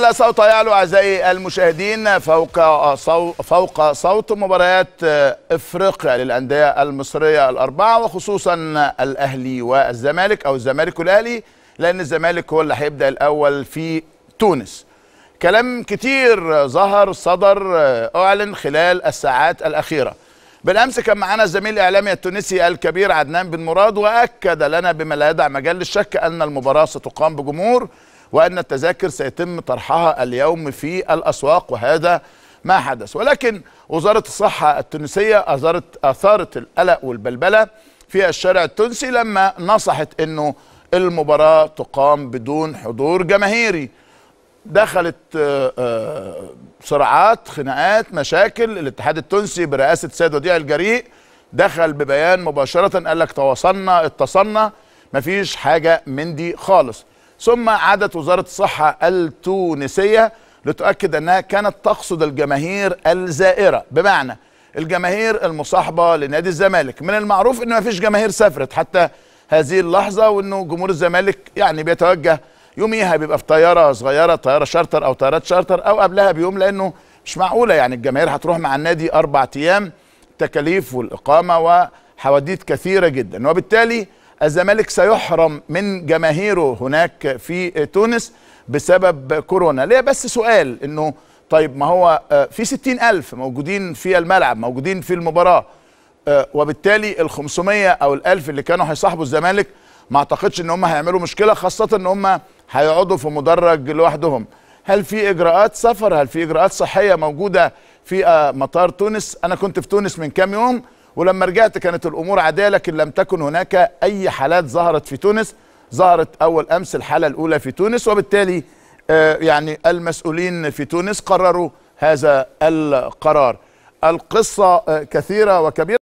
لا صوت يعلو أعزائي المشاهدين فوق صوت فوق صوت مباريات آه، افريقيا للانديه المصريه الاربعه وخصوصا الاهلي والزمالك او الزمالك والاهلي لان الزمالك هو اللي هيبدا الاول في تونس. كلام كتير ظهر صدر آه، اعلن خلال الساعات الاخيره. بالامس كان معنا الزميل الاعلامي التونسي الكبير عدنان بن مراد واكد لنا بما لا يدع مجال للشك ان المباراه ستقام بجمهور وأن التذاكر سيتم طرحها اليوم في الأسواق وهذا ما حدث ولكن وزارة الصحة التونسية أثارت, أثارت القلق والبلبلة في الشارع التونسي لما نصحت أنه المباراة تقام بدون حضور جماهيري دخلت آه، آه، صراعات خناقات مشاكل الاتحاد التونسي برئاسة سيد وديع الجريء دخل ببيان مباشرة قال لك تواصلنا اتصلنا مفيش حاجة من دي خالص ثم عادت وزارة الصحة التونسية لتؤكد أنها كانت تقصد الجماهير الزائرة بمعنى الجماهير المصاحبة لنادي الزمالك من المعروف أنه ما فيش جماهير سافرت حتى هذه اللحظة وأنه جمهور الزمالك يعني بيتوجه يوميها بيبقى في طيارة صغيرة طيارة شارتر أو طيارات شارتر أو قبلها بيوم لأنه مش معقولة يعني الجماهير هتروح مع النادي أربع أيام تكاليف والإقامة وحواديت كثيرة جدا وبالتالي الزمالك سيحرم من جماهيره هناك في تونس بسبب كورونا ليه بس سؤال انه طيب ما هو آه، في ستين ألف موجودين في الملعب موجودين في المباراة آه، وبالتالي ال 500 أو الألف اللي كانوا هيصاحبوا الزمالك ما أعتقدش إن هم هيعملوا مشكلة خاصة إن هم هيقعدوا في مدرج لوحدهم هل في إجراءات سفر هل في إجراءات صحية موجودة في آه، مطار تونس أنا كنت في تونس من كام يوم ولما رجعت كانت الامور عاديه لكن لم تكن هناك اي حالات ظهرت في تونس ظهرت اول امس الحاله الاولى في تونس وبالتالي آه، يعني المسؤولين في تونس قرروا هذا القرار القصه آه، كثيره وكبيره